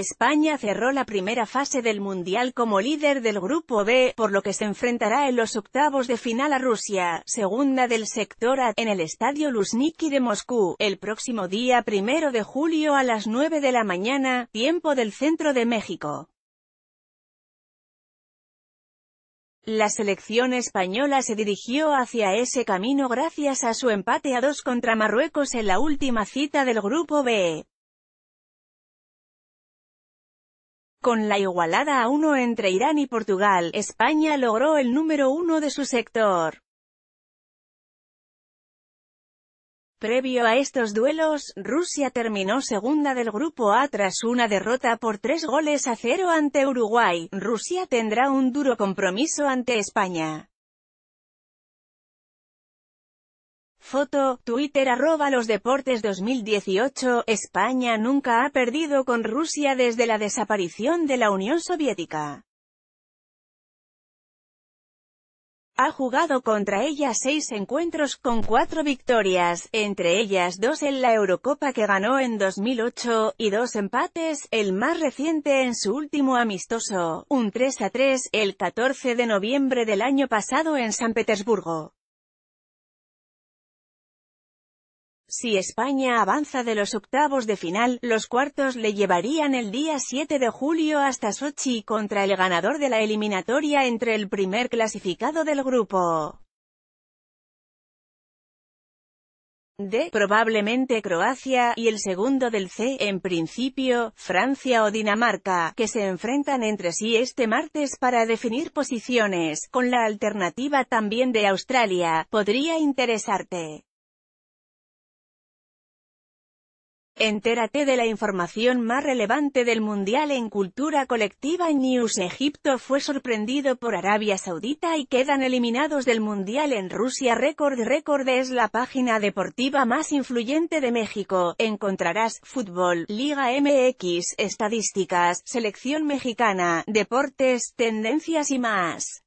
España cerró la primera fase del Mundial como líder del Grupo B, por lo que se enfrentará en los octavos de final a Rusia, segunda del sector A, en el Estadio Luzhniki de Moscú, el próximo día primero de julio a las 9 de la mañana, tiempo del centro de México. La selección española se dirigió hacia ese camino gracias a su empate a dos contra Marruecos en la última cita del Grupo B, Con la igualada a uno entre Irán y Portugal, España logró el número uno de su sector. Previo a estos duelos, Rusia terminó segunda del grupo A tras una derrota por tres goles a cero ante Uruguay. Rusia tendrá un duro compromiso ante España. Foto, Twitter arroba los deportes 2018, España nunca ha perdido con Rusia desde la desaparición de la Unión Soviética. Ha jugado contra ella seis encuentros con cuatro victorias, entre ellas dos en la Eurocopa que ganó en 2008, y dos empates, el más reciente en su último amistoso, un 3 a 3, el 14 de noviembre del año pasado en San Petersburgo. Si España avanza de los octavos de final, los cuartos le llevarían el día 7 de julio hasta Sochi contra el ganador de la eliminatoria entre el primer clasificado del grupo. D, probablemente Croacia, y el segundo del C, en principio, Francia o Dinamarca, que se enfrentan entre sí este martes para definir posiciones, con la alternativa también de Australia, podría interesarte. Entérate de la información más relevante del Mundial en Cultura Colectiva News. Egipto fue sorprendido por Arabia Saudita y quedan eliminados del Mundial en Rusia. Record Record es la página deportiva más influyente de México. Encontrarás fútbol, Liga MX, estadísticas, selección mexicana, deportes, tendencias y más.